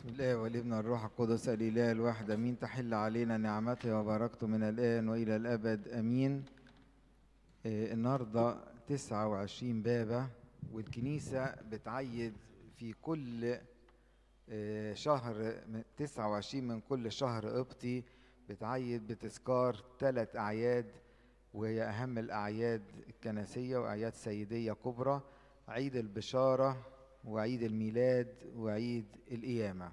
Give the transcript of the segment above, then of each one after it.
بسم الله والابن الروح القدس الاله الواحد امين تحل علينا نعمته وبركته من الان والى الابد امين آه، النهارده 29 بابه والكنيسه بتعيد في كل آه، شهر 29 من كل شهر قبطي بتعيد بتذكار ثلاث اعياد وهي اهم الاعياد الكنسيه واعياد سيديه كبرى عيد البشاره وعيد الميلاد وعيد القيامة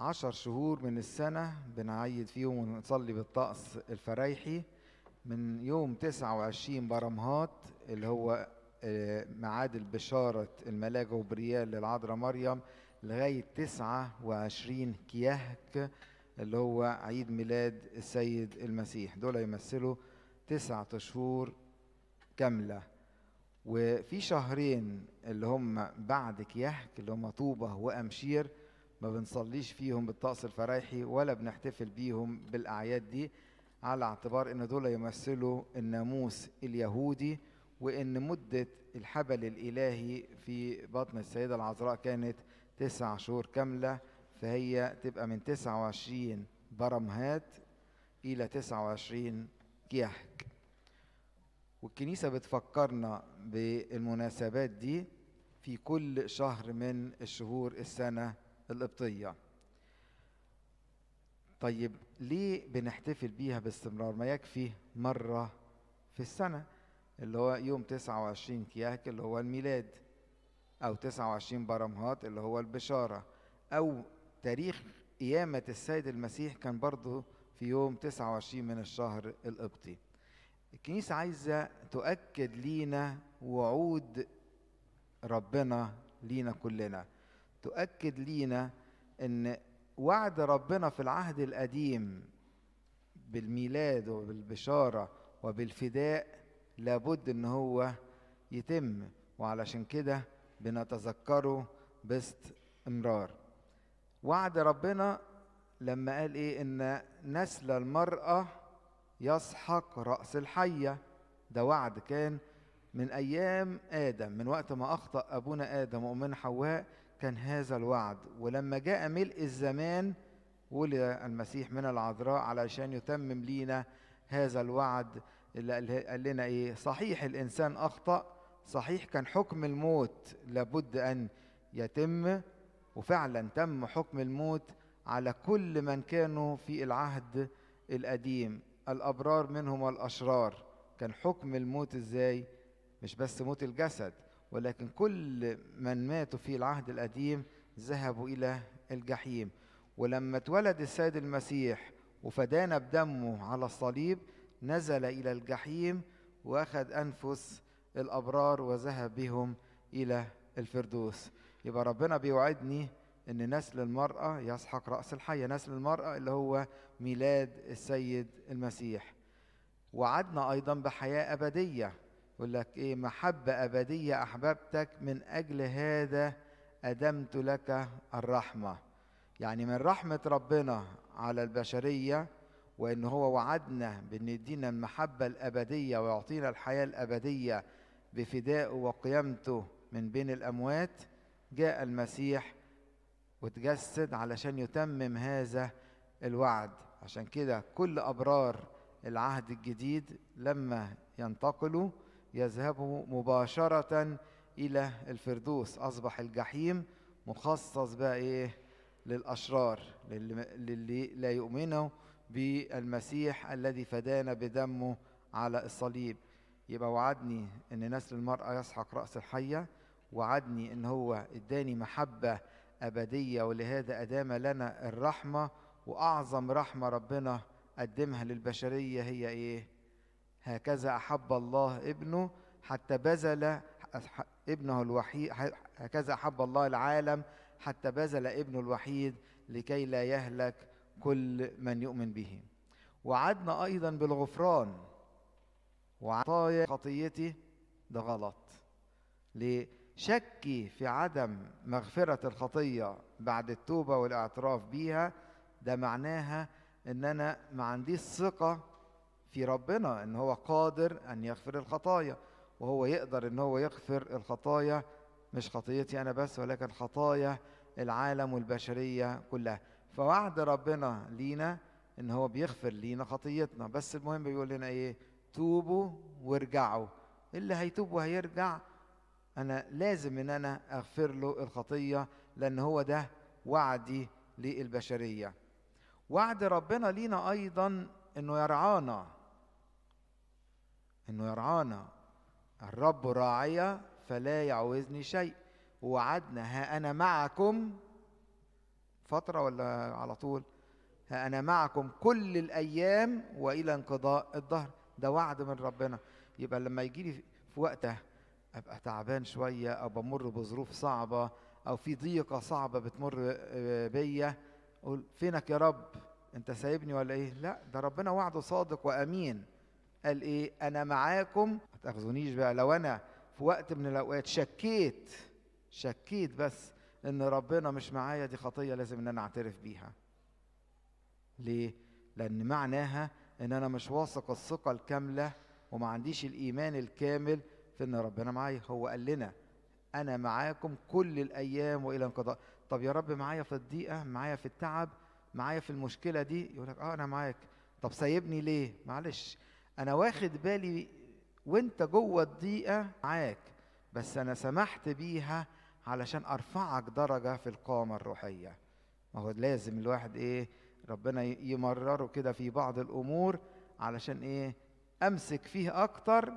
عشر شهور من السنة بنعيد فيهم ونصلي بالطقس الفريحي من يوم تسعة وعشرين برمهات اللي هو آه، معاد البشارة الملاك وبريال للعذراء مريم لغاية تسعة وعشرين كيهك اللي هو عيد ميلاد السيد المسيح دول يمثلوا تسعة شهور كاملة وفي شهرين اللي هم بعد كياحك اللي هم طوبة وأمشير ما بنصليش فيهم بالطقس الفرايحي ولا بنحتفل بيهم بالأعياد دي على اعتبار ان دول يمثلوا الناموس اليهودي وان مدة الحبل الالهي في بطن السيدة العذراء كانت تسع شهور كاملة فهي تبقى من وعشرين برمهات الى وعشرين كيحك والكنيسة بتفكرنا بالمناسبات دي في كل شهر من الشهور السنة القبطية طيب ليه بنحتفل بيها باستمرار ما يكفي مرة في السنة اللي هو يوم 29 كياك اللي هو الميلاد أو 29 برمهات اللي هو البشارة أو تاريخ قيامة السيد المسيح كان برضه في يوم 29 من الشهر القبطي الكنيسة عايزة تؤكد لينا وعود ربنا لينا كلنا تؤكد لينا ان وعد ربنا في العهد القديم بالميلاد وبالبشارة وبالفداء لابد ان هو يتم وعلشان كده بنتذكره باستمرار وعد ربنا لما قال ايه ان نسل المرأة يسحق رأس الحية ده وعد كان من أيام آدم من وقت ما أخطأ أبونا آدم ومن حواء كان هذا الوعد ولما جاء ملء الزمان ولد المسيح من العذراء علشان يتمم لينا هذا الوعد اللي قال لنا إيه صحيح الإنسان أخطأ صحيح كان حكم الموت لابد أن يتم وفعلا تم حكم الموت على كل من كانوا في العهد القديم الأبرار منهم والأشرار كان حكم الموت إزاي مش بس موت الجسد ولكن كل من ماتوا في العهد القديم ذهبوا إلى الجحيم ولما اتولد السيد المسيح وفدانا بدمه على الصليب نزل إلى الجحيم وأخذ أنفس الأبرار وذهب بهم إلى الفردوس يبقى ربنا بيوعدني ان نسل المرأة يسحق رأس الحية نسل المرأة اللي هو ميلاد السيد المسيح وعدنا ايضا بحياة ابدية يقول لك ايه محبة ابدية احببتك من اجل هذا ادمت لك الرحمة يعني من رحمة ربنا على البشرية وان هو وعدنا بان يدينا المحبة الابدية ويعطينا الحياة الابدية بفدائه وقيامته من بين الاموات جاء المسيح وتجسد علشان يتمم هذا الوعد عشان كده كل أبرار العهد الجديد لما ينتقلوا يذهبوا مباشرة إلى الفردوس أصبح الجحيم مخصص بقى إيه للأشرار للي لا يؤمنوا بالمسيح الذي فدانا بدمه على الصليب يبقى وعدني ان نسل المرأة يسحق رأس الحية وعدني ان هو اداني محبة أبدية ولهذا أدام لنا الرحمة وأعظم رحمة ربنا قدمها للبشرية هي إيه؟ هكذا أحب الله ابنه حتى بذل ابنه الوحيد هكذا أحب الله العالم حتى بذل ابنه الوحيد لكي لا يهلك كل من يؤمن به وعدنا أيضا بالغفران وعطايا خطيتي ده غلط ليه؟ شكي في عدم مغفرة الخطية بعد التوبة والاعتراف بيها ده معناها ان انا ما عنديش ثقة في ربنا ان هو قادر ان يغفر الخطايا وهو يقدر ان هو يغفر الخطايا مش خطيتي انا بس ولكن خطايا العالم والبشرية كلها فوعد ربنا لينا ان هو بيغفر لينا خطيتنا بس المهم بيقول لنا ايه توبوا وارجعوا اللي هيتوب وهيرجع أنا لازم إن أنا أغفر له الخطية لأن هو ده وعدي للبشرية وعد ربنا لينا أيضا أنه يرعانا أنه يرعانا الرب راعية فلا يعوزني شيء وعدنا ها أنا معكم فترة ولا على طول ها أنا معكم كل الأيام وإلى انقضاء الظهر ده وعد من ربنا يبقى لما يجي لي في وقته ابقى تعبان شويه او بمر بظروف صعبه او في ضيقه صعبه بتمر آه، بيا اقول فينك يا رب انت سايبني ولا ايه لا ده ربنا وعده صادق وامين قال ايه انا معاكم ما تاخذونيش بقى لو انا في وقت من الاوقات شكيت شكيت بس ان ربنا مش معايا دي خطيه لازم ان انا اعترف بيها ليه لان معناها ان انا مش واثق الثقه الكامله وما عنديش الايمان الكامل فإن ربنا معايا هو قال لنا أنا معاكم كل الأيام وإلى انقضاء طب يا رب معايا في الضيقة معايا في التعب معايا في المشكلة دي يقول لك أه أنا معاك طب سايبني ليه معلش أنا واخد بالي وأنت جوه الضيقة معاك بس أنا سمحت بيها علشان أرفعك درجة في القامة الروحية ما هو لازم الواحد إيه ربنا يمرره كده في بعض الأمور علشان إيه أمسك فيه أكتر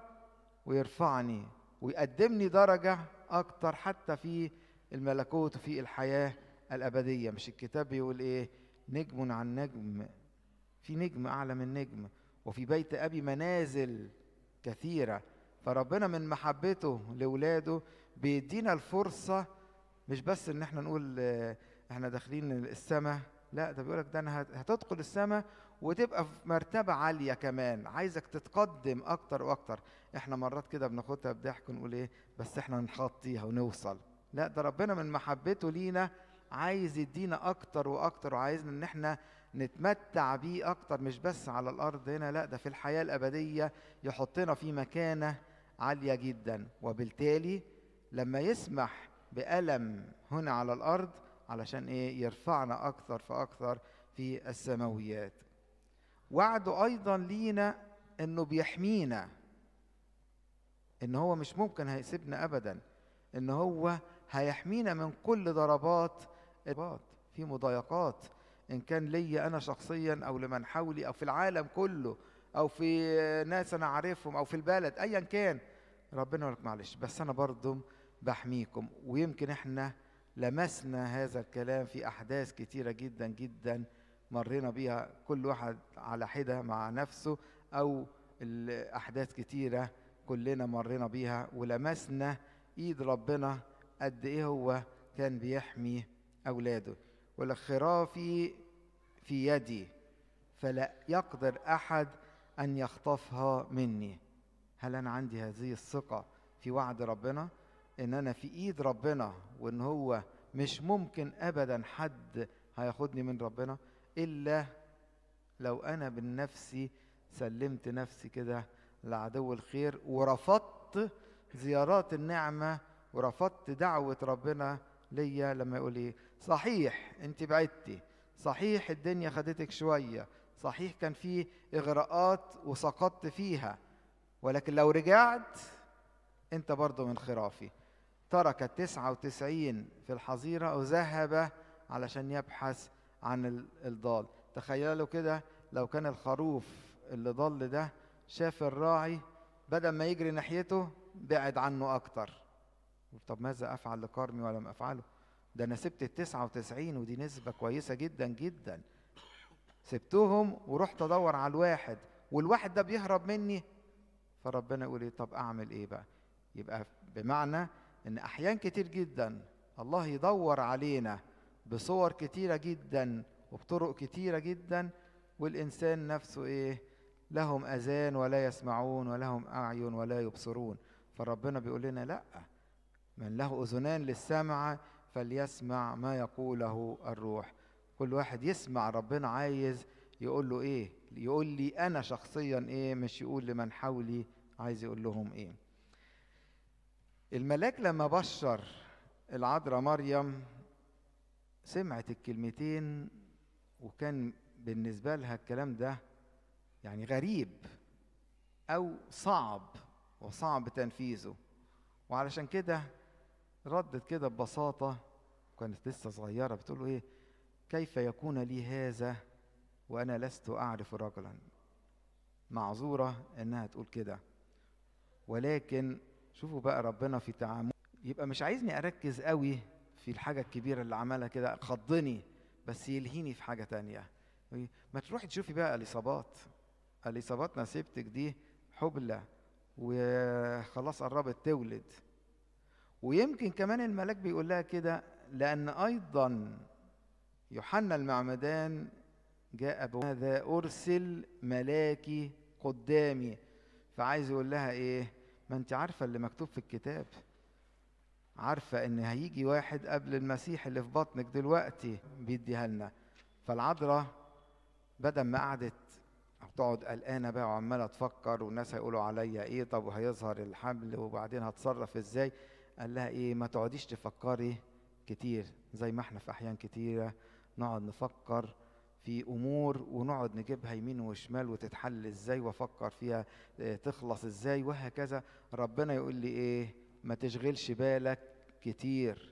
ويرفعني ويقدمني درجة أكتر حتى في الملكوت وفي الحياة الأبدية مش الكتاب بيقول إيه نجم عن نجم في نجم أعلى من نجم وفي بيت أبي منازل كثيرة فربنا من محبته لولاده بيدينا الفرصة مش بس إن إحنا نقول إحنا داخلين السماء لا ده بيقول لك ده انا هتدخل السماء وتبقى في مرتبه عاليه كمان عايزك تتقدم اكتر واكتر احنا مرات كده بناخدها بضحك ونقول ايه بس احنا نحطيها ونوصل لا ده ربنا من محبته لينا عايز يدينا اكتر واكتر وعايزنا ان احنا نتمتع بيه اكتر مش بس على الارض هنا لا ده في الحياه الابديه يحطنا في مكانه عاليه جدا وبالتالي لما يسمح بالم هنا على الارض علشان ايه يرفعنا اكثر فاكثر في السماويات وعده ايضا لينا انه بيحمينا ان هو مش ممكن هيسيبنا ابدا ان هو هيحمينا من كل ضربات في مضايقات ان كان لي انا شخصيا او لمن حولي او في العالم كله او في ناس انا عارفهم او في البلد ايا كان ربنا يقول لك معلش بس انا برضه بحميكم ويمكن احنا لمسنا هذا الكلام في أحداث كتيرة جدا جدا مرينا بيها كل واحد على حدة مع نفسه أو الأحداث كتيرة كلنا مرينا بيها ولمسنا إيد ربنا قد إيه هو كان بيحمي أولاده والخرافي في يدي فلا يقدر أحد أن يخطفها مني هل أنا عندي هذه الثقة في وعد ربنا؟ ان انا في ايد ربنا وان هو مش ممكن ابدا حد هياخدني من ربنا الا لو انا من نفسي سلمت نفسي كده لعدو الخير ورفضت زيارات النعمه ورفضت دعوه ربنا ليا لما يقول لي إيه؟ صحيح انت بعدتي صحيح الدنيا خدتك شويه صحيح كان في اغراءات وسقطت فيها ولكن لو رجعت انت برضه من خرافي ترك التسعة وتسعين في الحظيرة وذهب علشان يبحث عن الضال تخيلوا كده لو كان الخروف اللي ضل ده شاف الراعي بدل ما يجري ناحيته بعد عنه أكتر طب ماذا أفعل لكرمي ولم أفعله ده أنا سبت التسعة وتسعين ودي نسبة كويسة جدا جدا سبتهم ورحت أدور على الواحد والواحد ده بيهرب مني فربنا يقول لي إيه؟ طب أعمل إيه بقى يبقى بمعنى ان احيان كتير جدا الله يدور علينا بصور كتيره جدا وبطرق كتيره جدا والانسان نفسه ايه لهم اذان ولا يسمعون ولهم اعين ولا يبصرون فربنا بيقول لنا لا من له اذنان للسمع فليسمع ما يقوله الروح كل واحد يسمع ربنا عايز يقول له ايه يقول لي انا شخصيا ايه مش يقول لمن حولي عايز يقول لهم ايه الملاك لما بشر العذراء مريم سمعت الكلمتين وكان بالنسبة لها الكلام ده يعني غريب أو صعب وصعب تنفيذه وعلشان كده ردت كده ببساطة كانت لسه صغيرة بتقول له إيه كيف يكون لي هذا وأنا لست أعرف رجلا معذورة إنها تقول كده ولكن شوفوا بقى ربنا في تعامل يبقى مش عايزني اركز قوي في الحاجه الكبيره اللي عملها كده خضني بس يلهيني في حاجه تانية ما تروحي تشوفي بقى الاصابات الاصابات نسيبتك دي حبلى وخلاص قربت تولد ويمكن كمان الملاك بيقول لها كده لان ايضا يوحنا المعمدان جاء هذا ارسل ملاكي قدامي فعايز يقول لها ايه ما انت عارفه اللي مكتوب في الكتاب عارفه ان هيجي واحد قبل المسيح اللي في بطنك دلوقتي بيديها لنا فالعذراء بدل ما قعدت تقعد قلقانه بقى وعماله تفكر والناس هيقولوا عليا ايه طب وهيظهر الحمل وبعدين هتصرف ازاي قال لها ايه ما تقعديش تفكري كتير زي ما احنا في احيان كتيره نقعد نفكر في امور ونقعد نجيبها يمين وشمال وتتحل ازاي وافكر فيها آه، تخلص ازاي وهكذا ربنا يقول لي ايه ما تشغلش بالك كتير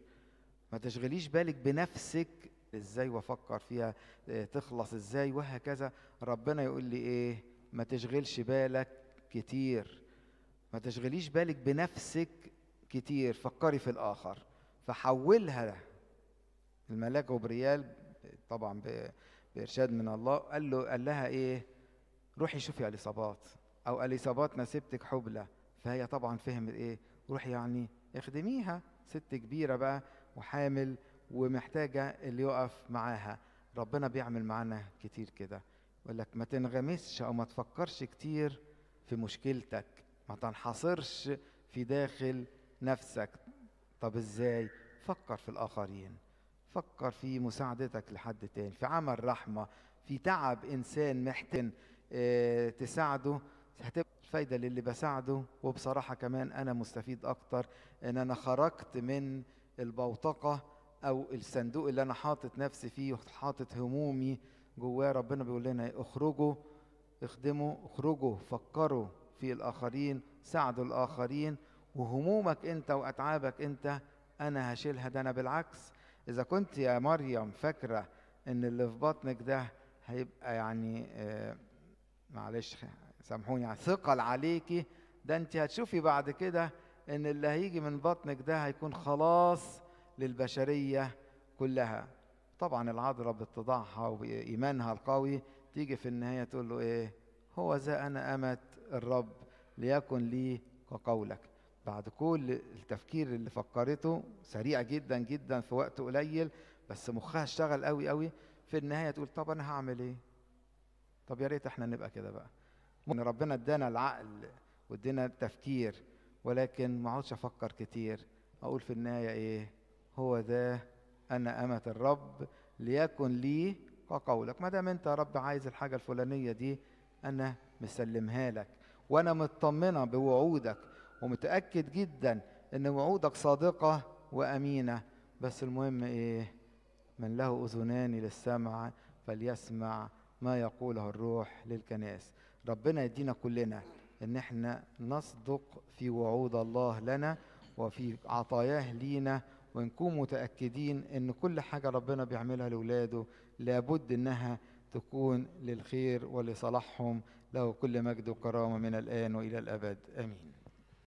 ما تشغليش بالك بنفسك ازاي وافكر فيها آه، تخلص ازاي وهكذا ربنا يقول لي ايه ما تشغلش بالك كتير ما تشغليش بالك بنفسك كتير فكري في الاخر فحولها الملاك جبريال طبعا بإرشاد من الله قال له قال لها إيه روحي شوفي اليصابات أو اليصابات نسيبتك حبلى فهي طبعا فهمت إيه روحي يعني اخدميها ست كبيرة بقى وحامل ومحتاجة اللي يقف معاها ربنا بيعمل معانا كتير كده يقول لك ما تنغمسش أو ما تفكرش كتير في مشكلتك ما تنحصرش في داخل نفسك طب ازاي فكر في الآخرين فكر في مساعدتك لحد تاني في عمل رحمة في تعب إنسان محتاج آه، تساعده هتبقى فايدة للي بساعده وبصراحة كمان أنا مستفيد أكتر إن أنا خرجت من البوتقة أو الصندوق اللي أنا حاطط نفسي فيه وحاطط همومي جواه ربنا بيقول لنا اخرجوا اخدموا اخرجوا فكروا في الآخرين ساعدوا الآخرين وهمومك أنت وأتعابك أنت أنا هشيلها ده أنا بالعكس إذا كنت يا مريم فاكرة إن اللي في بطنك ده هيبقى يعني آه، معلش سامحوني يعني ثقل عليكي ده أنت هتشوفي بعد كده إن اللي هيجي من بطنك ده هيكون خلاص للبشرية كلها طبعا العذراء بتضعها وإيمانها القوي تيجي في النهاية تقول له إيه هو ذا أنا أمت الرب ليكن لي كقولك بعد كل التفكير اللي فكرته سريع جدا جدا في وقت قليل بس مخها اشتغل قوي قوي في النهايه تقول طب انا هعمل ايه؟ طب يا ريت احنا نبقى كده بقى. ان ربنا ادانا العقل وادانا التفكير ولكن ما اقعدش افكر كتير اقول في النهايه ايه؟ هو ده انا امه الرب ليكن لي وقولك ما دام انت يا رب عايز الحاجه الفلانيه دي انا مسلمها لك وانا مطمنه بوعودك ومتأكد جدا ان وعودك صادقة وأمينة بس المهم ايه من له أذنان للسمع فليسمع ما يقوله الروح للكنائس ربنا يدينا كلنا ان احنا نصدق في وعود الله لنا وفي عطاياه لينا ونكون متأكدين ان كل حاجة ربنا بيعملها لولاده لابد انها تكون للخير ولصلاحهم له كل مجد وكرامة من الآن وإلى الأبد آمين